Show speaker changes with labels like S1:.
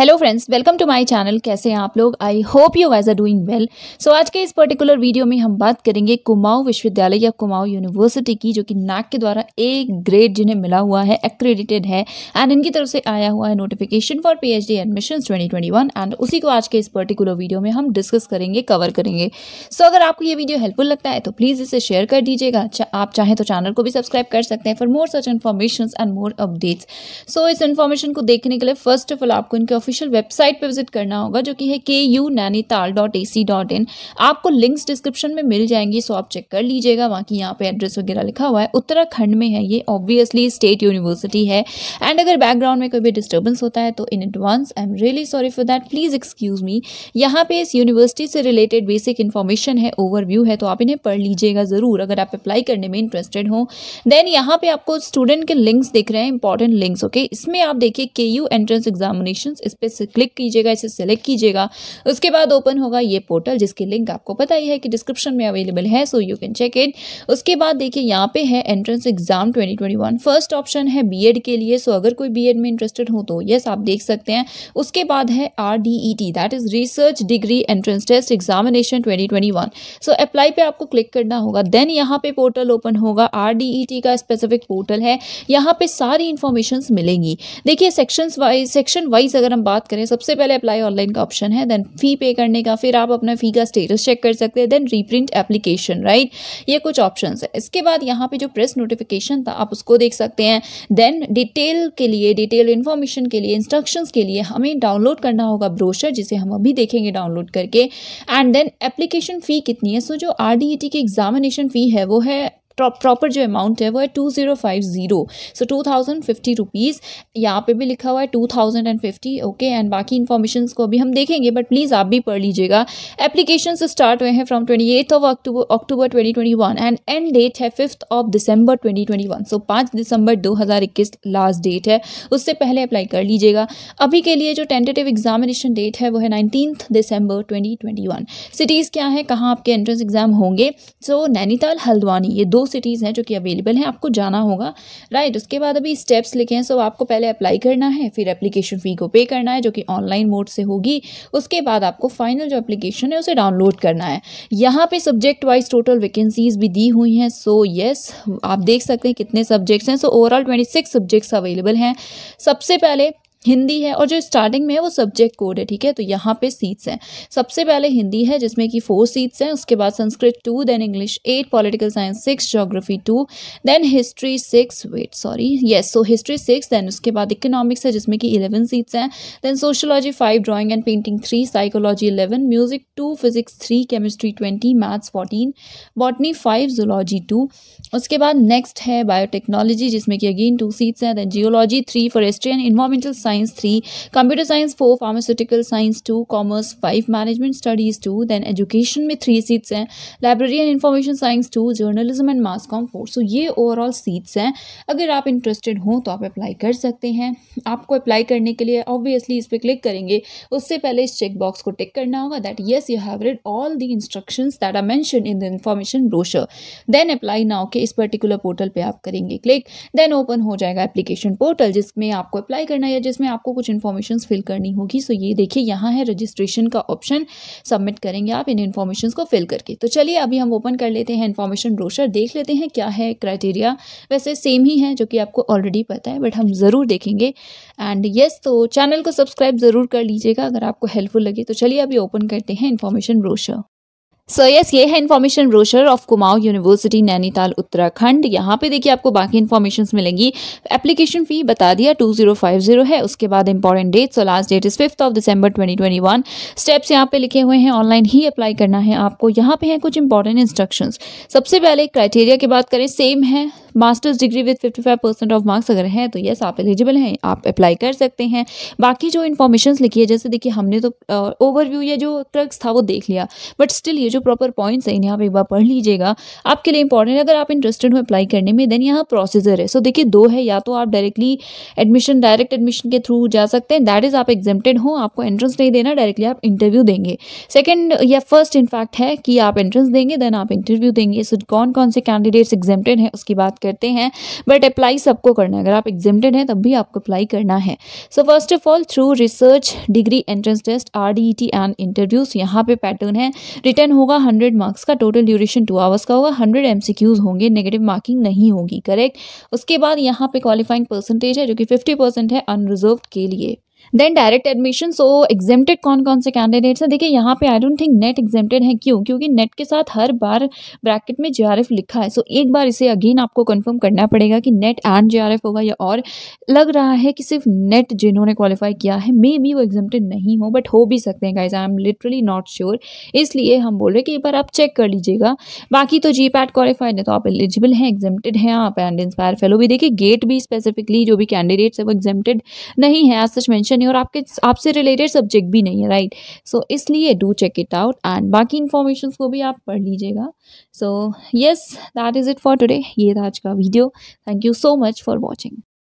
S1: hello friends welcome to my channel कैसे हैं आप लोग I hope you guys are doing well so आज के इस पर्टिकुलर वीडियो में हम बात करेंगे कुमाऊं विश्वविद्यालय या कुमाऊं यूनिवर्सिटी की जो कि नाक के द्वारा एक ग्रेड जिन्हें मिला हुआ है एक्रेडिटेड है एंड इनकी तरफ से आया हुआ है notification for P H D admission twenty and उसी को आज के इस पर्टिकुलर वीडियो में हम डिस्कस करेंगे कवर करेंगे सो so, अगर आपको ये वीडियो हेल्पफुल लगता है तो प्लीज़ इसे शेयर कर दीजिएगा अच्छा, आप चाहें तो चैनल को भी सब्सक्राइब कर सकते हैं for more such information and more updates so इस इन्फॉर्मेशन को देखने के लिए फर्स्ट ऑफ ऑल आपको इनके ऑफिशियल वेबसाइट पे विजिट करना होगा जो कि है K U Nainital dot A C dot in आपको लिंक्स डिस्क्रिप्शन में मिल जाएंगी सो आप चेक कर लीजिएगा की यहाँ पे एड्रेस वगैरह लिखा हुआ है उत्तराखंड में है ये ऑब्वियसली स्टेट यूनिवर्सिटी है एंड अगर बैकग्राउंड में कोई भी डिस्टर्बेंस होता है तो in advance I am really sorry for that please excuse me यहाँ पे इस यूनिवर्सिटी से रिलेटेड बेसिक इन्फॉर्मेशन है ओवरव्यू है तो आप इन्हें पढ़ लीजिएगा ज़रूर अगर आप अप्लाई करने में इंटरेस्टेड हो देन यहाँ पे आपको स्टूडेंट के लिंक्स दिख रहे हैं इंपॉर्टेंट लिंक्स ओके इसमें आप देखिए के यू एंट्रेंस एग्जामिनेशन इस पर क्लिक कीजिएगा इसे सेलेक्ट कीजिएगा उसके बाद ओपन होगा ये पोर्टल जिसकी लिंक आपको पता ही है कि डिस्क्रिप्शन में अवेलेबल है so you can check it उसके बाद देखिए यहाँ पे है एंट्रेंस एग्जाम 2021 फर्स्ट ऑप्शन है बी के लिए सो अगर कोई बी में इंटरेस्टेड हो तो येस आप देख सकते हैं उसके बाद है R that is research degree entrance test examination twenty so apply पर आपको क्लिक करना होगा देन यहाँ पे पोर्टल ओपन होगा आर e का स्पेसिफिक पोर्टल है यहाँ पे सारी इंफॉर्मेशन मिलेंगी देखिए सेक्शंस वाइज सेक्शन वाइज अगर हम बात करें सबसे पहले अप्लाई ऑनलाइन का ऑप्शन है देन फ़ी पे करने का फिर आप अपना फ़ी का स्टेटस चेक कर सकते हैं देन रीप्रिंट एप्लीकेशन राइट ये कुछ ऑप्शन है इसके बाद यहाँ पे जो प्रेस नोटिफिकेशन था आप उसको देख सकते हैं देन डिटेल के लिए डिटेल इन्फॉर्मेशन के लिए इंस्ट्रक्शन के लिए हमें डाउनलोड करना होगा ब्रोशर जिसे हम अभी देखेंगे डाउनलोड करके एंड देन एप्लीकेशन फ़ी कितनी है सो so, जो आर के एग्जामिनेशन फ़ी है वो है प्रॉपर जो अमाउंट है वो है two zero five zero so two thousand fifty rupees यहाँ पे भी लिखा हुआ है two thousand and fifty okay and बाकी इन्फॉर्मेशन को अभी हम देखेंगे बट प्लीज़ आप भी पढ़ लीजिएगा एप्लीकेशन स्टार्ट हुए हैं from twenty eighth of October October twenty twenty one and end date है fifth of December twenty twenty one so पाँच दिसंबर दो हज़ार इक्कीस लास्ट डेट है उससे पहले अप्लाई कर लीजिएगा अभी के लिए जो टेंटेटिव एग्जामिनेशन डेट है वो है nineteen December twenty twenty one cities क्या है कहाँ आपके एंट्रेंस एग्ज़ाम होंगे सो so, नैनीताल हल्द्वानी ये दो सिटीज़ हैं जो कि अवेलेबल हैं आपको जाना होगा राइट उसके बाद अभी स्टेप्स लिखे हैं सो आपको पहले अप्लाई करना है फिर एप्लीकेशन फ़ी को पे करना है जो कि ऑनलाइन मोड से होगी उसके बाद आपको फाइनल जो एप्लीकेशन है उसे डाउनलोड करना है यहाँ पे सब्जेक्ट वाइज टोटल वैकेंसीज भी दी हुई हैं सो येस आप देख सकते हैं कितने सब्जेक्ट्स हैं so overall twenty subjects available हैं सबसे पहले हिंदी है और जो स्टार्टिंग में है वो सब्जेक्ट कोड है ठीक है तो यहाँ पे सीट्स हैं सबसे पहले हिंदी है जिसमें कि फोर सीट्स हैं उसके बाद Sanskrit two then English eight political science six geography two then history six wait sorry yes so history six then उसके बाद इकोनॉमिक्स है जिसमें कि इलेवन सीट्स हैं then sociology five drawing and painting three psychology eleven music two physics three chemistry twenty maths fourteen botany five zoology two उसके बाद next है biotechnology जिसमें कि अगेन टू सीट्स हैं then geology three forestry and environmental science science three computer science four pharmaceutical science two commerce five management studies two then education में three seats हैं library and information science two journalism and mass com four so ये overall seats हैं अगर आप interested हों तो आप apply कर सकते हैं आपको अप्लाई करने के लिए ऑब्वियसली इस पर क्लिक करेंगे उससे पहले इस चेकबॉक्स को टिक करना होगा that yes you have read all the instruction that are mention in the information brochure then apply now के इस पर्टिकुलर पोर्टल पर आप करेंगे क्लिक देन ओपन हो जाएगा एप्लीकेशन पोर्टल जिसमें आपको अप्लाई करना है जिस इसमें आपको कुछ इन्फॉर्मेशन फिल करनी होगी सो ये देखिए यहाँ है रजिस्ट्रेशन का ऑप्शन सबमिट करेंगे आप इन इन्फॉर्मेशन को फिल करके तो चलिए अभी हम ओपन कर लेते हैं इन्फॉर्मेशन ब्रोशर देख लेते हैं क्या है क्राइटेरिया वैसे सेम ही है जो कि आपको ऑलरेडी पता है बट हम ज़रूर देखेंगे एंड येस yes, तो चैनल को सब्सक्राइब ज़रूर कर लीजिएगा अगर आपको हेल्पफुल लगे तो चलिए अभी ओपन करते हैं information brochure so so, yes yes, ये है information brochure of Kumaon university Nainital Uttarakhand यहाँ पे देखिए आपको बाकी इन्फॉर्मेशन मिलेंगी एप्लीकेशन फ़ी बता दिया टू जीरो फाइव जीरो है उसके बाद इंपॉर्टेंट डेट्स और last date is fifth of December twenty twenty one steps यहाँ पे लिखे हुए हैं ऑनलाइन ही अप्लाई करना है आपको यहाँ पे हैं कुछ इंपॉर्टेंट इंस्ट्रक्शंस सबसे पहले क्राइटेरिया की बात करें सेम है masters degree with 55 percent of marks अगर हैं तो येस आप एलिजिबल हैं आप अप्लाई कर सकते हैं बाकी जो इन्फॉर्मेशन लिखी है जैसे देखिए हमने तो ओवरव्यू या जो ट्रक्स था वो देख लिया बट स्टिल ये जो प्रॉपर पॉइंट्स हैं इन्हें आप एक बार पढ़ लीजिएगा आपके लिए इंपॉर्टेंट है अगर आप इंटरेस्टेड हो अप्लाई करने में देन यहाँ प्रोसीजर है सो so, देखिए दो है या तो आप डायरेक्टली एडमिशन डायरेक्ट एडमिशन के थ्रू जा सकते हैं दैट इज़ आप एग्जेप्टेड हो आपको एंट्रेंस नहीं देना डायरेक्टली आप इंटरव्यू देंगे सेकेंड या फर्स्ट इनफैक्ट है कि आप एंट्रेंस देंगे देन आप इंटरव्यू देंगे सो so, कौन कौन से कैंडिडेट्स एग्जेप्टेड हैं उसकी बात करते हैं बट अप्लाई सबको करना है अगर आप एग्जेम्प्टेड हैं तब भी आपको अप्लाई करना है so first of all through research degree entrance test R D E T and interviews यहाँ पे पैटर्न है रिटर्न होगा हंड्रेड मार्क्स का टोटल ड्यूरेशन टू आवर्स का होगा हंड्रेड एम सी क्यूज होंगे नेगेटिव मार्किंग नहीं होगी करेक्ट उसके बाद यहाँ पे क्वालिफाइंग परसेंटेज है जो कि फिफ्टी परसेंट है अनरिजर्व के लिए then direct admission so exempted कौन कौन से कैंडिडेट्स हैं देखिए यहाँ पे I don't think NET exempted है क्यों क्योंकि नेट के साथ हर बार ब्रैकेट में जे लिखा है सो so, एक बार इसे अगेन आपको कंफर्म करना पड़ेगा कि नेट एंड जे होगा या और लग रहा है कि सिर्फ नेट जिन्होंने क्वालिफाई किया है मे बी वो एग्जेम्प्टेड नहीं हो बट हो भी सकते हैं guys I am literally not sure इसलिए हम बोल रहे कि एक बार आप चेक कर लीजिएगा बाकी तो जी पैट क्वालिफाइड है तो आप एलिजिबल हैं एग्जेम्प्टेड हैं आप एंड इंस्पायर फेलो भी देखिए गेट भी स्पेसिफिकली जो भी कैंडिडेट्स है वो एग्जेम्प्टेड नहीं है आज सच मैं मेंशन नहीं और आपके आपसे रिलेटेड सब्जेक्ट भी नहीं है राइट सो इसलिए do check it out and बाकी इन्फॉर्मेशन को भी आप पढ़ लीजिएगा so yes that is it for today ये था आज का video thank you so much for watching